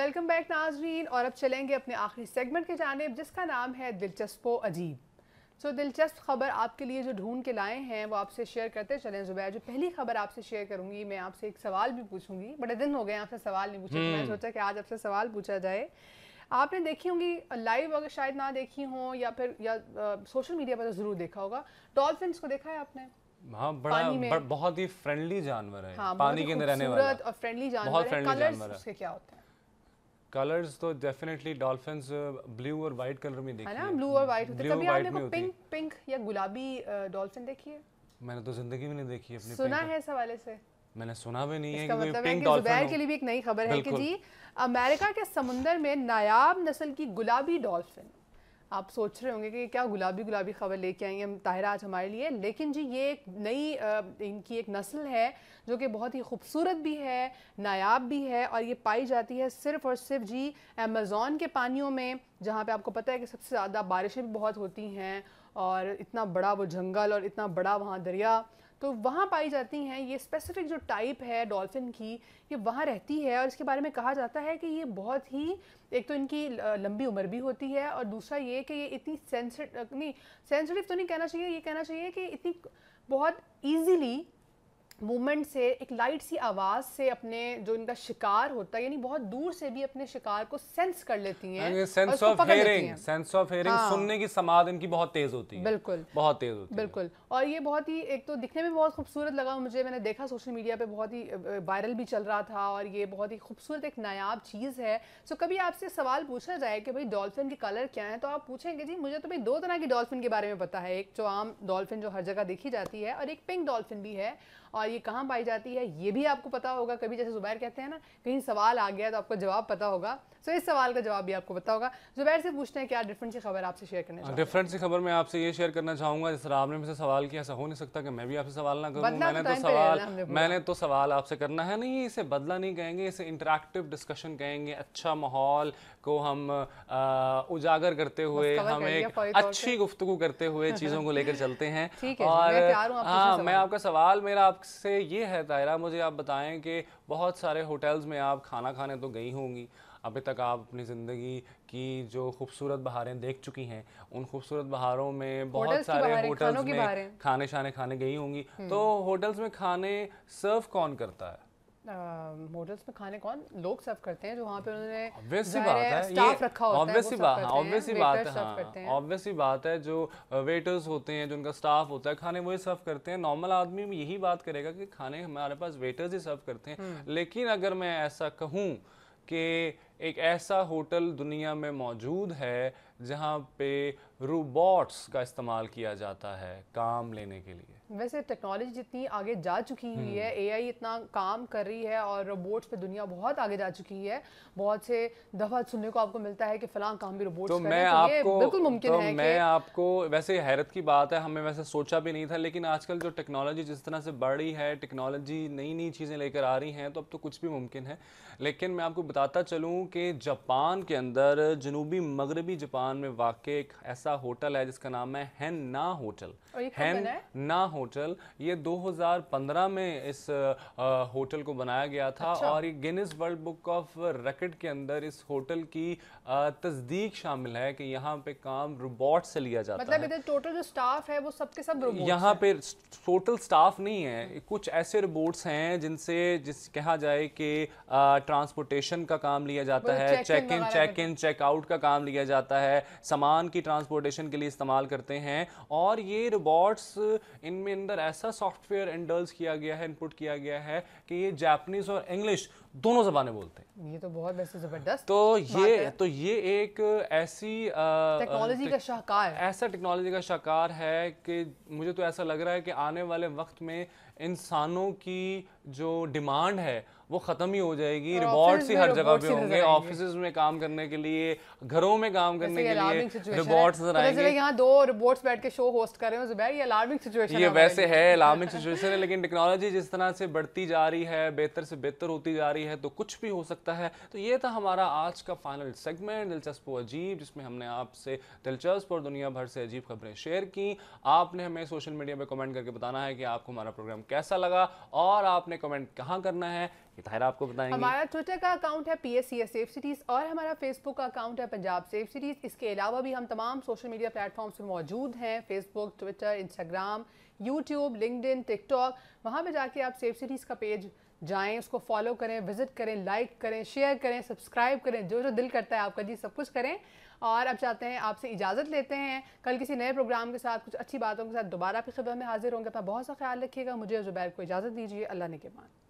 Welcome back नाजरीन और अब चलेंगे अपने आखिरी सेगमेंट की जानेब जिसका नाम है दिलचस्प अजीब सो so, दिलचस्प खबर आपके लिए जो ढूंढ के लाए हैं वो आपसे शेयर करते चलें जुबैर जो पहली खबर आपसे शेयर करूंगी मैं आपसे एक सवाल भी पूछूंगी बड़े दिन हो गए आपसे सवाल नहीं पूछा तो मैं हम्म। सोचा कि आज आपसे सवाल पूछा जाए आपने देखी होंगी लाइव अगर शायद ना देखी हो या फिर या आ, सोशल मीडिया पर तो ज़रूर देखा होगा डॉल्फिन को देखा है आपने हाँ बड़ा बहुत ही फ्रेंडली जानवर है हाँ, पानी के अंदर रहने वाला और फ्रेंडली जानवर है कलर्स उसके क्या होते हैं कलर्स तो डेफिनेटली डॉल्फिन ब्लू और वाइट कलर में देखी है ना ब्लू और वाइट होते कभी आपने को पिंक पिंक या गुलाबी डॉल्फिन uh, देखी है मैंने तो जिंदगी में नहीं देखी अपनी सुना है इस हवाले से मैंने सुना भी नहीं है इसका मतलब है कि जुबैर के लिए भी एक नई खबर है कि जी अमेरिका के समुंदर में नायाब नस्ल की गुलाबी डॉल्फिन आप सोच रहे होंगे कि क्या गुलाबी गुलाबी खबर लेके आएंगे हम ताहिरा आज हमारे लिए लेकिन जी ये एक नई इनकी एक नस्ल है जो कि बहुत ही खूबसूरत भी है नायाब भी है और ये पाई जाती है सिर्फ और सिर्फ जी अमेज़ोन के पानियों में जहाँ पे आपको पता है कि सबसे ज़्यादा बारिशें भी बहुत होती हैं और इतना बड़ा वो जंगल और इतना बड़ा वहाँ दरिया तो वहाँ पाई जाती हैं ये स्पेसिफिक जो टाइप है डॉल्फ़िन की ये वहाँ रहती है और इसके बारे में कहा जाता है कि ये बहुत ही एक तो इनकी लंबी उम्र भी होती है और दूसरा ये कि ये इतनी सेंसिटिव नहीं सेंसिटिव तो नहीं कहना चाहिए ये कहना चाहिए कि इतनी बहुत ईजीली मूवमेंट से एक लाइट सी आवाज़ से अपने जो इनका शिकार होता है यानी बहुत दूर से भी अपने शिकार को सेंस कर लेती हैं sense of hearing sense of hearing सुनने की समाध इनकी बहुत तेज होती है बिल्कुल बहुत तेज होती बिल्कुल है। और ये बहुत ही एक तो दिखने में बहुत खूबसूरत लगा मुझे मैंने देखा सोशल मीडिया पे बहुत ही वायरल भी चल रहा था और ये बहुत ही खूबसूरत एक नायाब चीज़ है सो कभी आपसे सवाल पूछा जाए कि भाई डॉल्फिन के कलर क्या है तो आप पूछेंगे जी मुझे तो भाई दो तरह की डॉल्फिन के बारे में पता है एक जो आम डॉल्फिन जो हर जगह देखी जाती है और एक पिंक डॉल्फिन भी है और ये कहाँ पाई जाती है ये भी आपको पता होगा कभी जैसे जुबैर कहते हैं ना कहीं सवाल आ गया तो आपको जवाब पता होगा सो इस सवाल का जवाब भी आपको पता होगा जुबैर से पूछते हैं क्या डिफरेंट सी खबर आपसे शेयर करना डिफरेंट सी खबर मैं आपसे ये शेयर करना चाहूंगा जिस तरह आपने मुझसे सवाल किया ऐसा हो नहीं सकता कि मैं भी आपसे सवाल ना करूँ मैंने तो, तो सवाल मैंने तो सवाल आपसे करना है नहीं इसे बदला नहीं कहेंगे इसे इंटरेक्टिव डिस्कशन कहेंगे अच्छा माहौल को हम उजागर करते हुए हम एक अच्छी गुफ्तु करते हुए चीज़ों को लेकर चलते हैं और हाँ मैं आपका सवाल मेरा आपसे ये है तायरा मुझे आप बताएं कि बहुत सारे होटल्स में आप खाना खाने तो गई होंगी अभी तक आप अपनी ज़िंदगी की जो खूबसूरत बहारें देख चुकी हैं उन खूबसूरत बहारों में बहुत सारे होटल्स में खाने शाने खाने गई होंगी हम्म। तो होटल्स में खाने सर्व कौन करता है होटल्स uh, में खाने कौन लोग सर्व करते हैं जो वहाँ पे उन्होंने स्टाफ रखा होता है बात ऑब्वियसली बात है ऑब्वियसली हाँ, बात है जो वेटर्स होते हैं जो उनका स्टाफ होता है खाने वही सर्व करते हैं नॉर्मल आदमी भी यही बात करेगा कि खाने हमारे पास वेटर्स ही सर्व करते हैं हम्म। लेकिन अगर मैं ऐसा कहूँ कि एक ऐसा होटल दुनिया में मौजूद है जहाँ पे रोबोट्स का इस्तेमाल किया जाता है काम लेने के लिए वैसे टेक्नोलॉजी जितनी आगे जा चुकी हुई है एआई हम्म। इतना काम कर रही है और रोबोट्स पे दुनिया बहुत आगे जा चुकी है बहुत से दफा सुनने को आपको मिलता है कि फलां काम भी रोबोट्स तो मैं तो आपको बिल्कुल मुमकिन तो है मैं आपको वैसे हैरत की बात है हमें वैसे सोचा भी नहीं था लेकिन आजकल जो टेक्नोलॉजी जिस तरह से बढ़ रही है टेक्नोलॉजी नई नई चीज़ें लेकर आ रही हैं तो अब तो कुछ भी मुमकिन है लेकिन मैं आपको बताता चलूँ कि जापान के अंदर जनूबी मगरबी जापान पाकिस्तान में वाक़ एक ऐसा होटल है जिसका नाम है हैन ना होटल हैन ना होटल ये 2015 में इस होटल को बनाया गया था अच्छा। और ये Guinness world book of record के अंदर इस होटल की तस्दीक शामिल है कि यहाँ पे काम रोबोट से लिया जाता मतलब है मतलब इधर टोटल जो स्टाफ है वो सबके सब, सब रोबोट यहाँ पे टोटल स्टाफ नहीं है कुछ ऐसे रोबोट्स हैं जिनसे जिस कहा जाए कि ट्रांसपोर्टेशन मतलब का काम लिया जाता है check in check in check out का काम लिया जाता है सामान की ट्रांसपोर्टेशन के लिए इस्तेमाल करते हैं और ये रोबोट्स इनमें अंदर ऐसा सॉफ्टवेयर इंडल्स किया गया है इनपुट किया गया है कि ये जापनीज और इंग्लिश दोनों जबाने बोलते हैं ये तो बहुत वैसे जबरदस्त तो ये तो ये एक ऐसी टेक्नोलॉजी का शाहकार ऐसा टेक्नोलॉजी का शाहकार है कि मुझे तो ऐसा लग रहा है कि आने वाले वक्त में इंसानों की जो डिमांड है वो ख़त्म ही हो जाएगी रिबॉर्ड्स तो ही हर जगह पे होंगे ऑफिस में काम करने के लिए घरों में काम करने के लिए रिबॉर्ड्स नजर आएंगे यहाँ दो रिबॉर्ड्स बैठ के शो होस्ट कर रहे हो जुबैर ये अलार्मिंग सिचुएशन ये वैसे है अलार्मिंग सिचुएशन है लेकिन टेक्नोलॉजी जिस तरह से बढ़ती जा रही है बेहतर से बेहतर होती जा रही है तो कुछ भी हो सकता है तो ये था हमारा आज का फाइनल सेगमेंट दिलचस्प अजीब जिसमें हमने आपसे दिलचस्प और दुनिया भर से अजीब खबरें शेयर की आपने हमें सोशल मीडिया पर कमेंट करके बताना है कि आपको हमारा प्रोग्राम कैसा लगा और आपने कमेंट कहाँ करना है की ताहिरा आपको बताएंगे हमारा ट्विटर का अकाउंट है P S C S safe cities और हमारा फेसबुक का अकाउंट है पंजाब सेफ सिटीज़ इसके अलावा भी हम तमाम सोशल मीडिया प्लेटफॉर्म्स पर मौजूद हैं Facebook Twitter Instagram YouTube LinkedIn TikTok वहाँ पर जाके आप सेफ सिटीज़ का पेज जाएं उसको फॉलो करें विजिट करें लाइक करें शेयर करें सब्सक्राइब करें जो जो दिल करता है आपका जी सब कुछ करें और अब चाहते हैं आपसे इजाज़त लेते हैं कल किसी नए प्रोग्राम के साथ कुछ अच्छी बातों के साथ दोबारा आपकी खबर में हाजिर होंगे अपना बहुत सा ख्याल रखिएगा मुझे जुबैर को इजाज़त दीजिए अल्लाह ने के बाद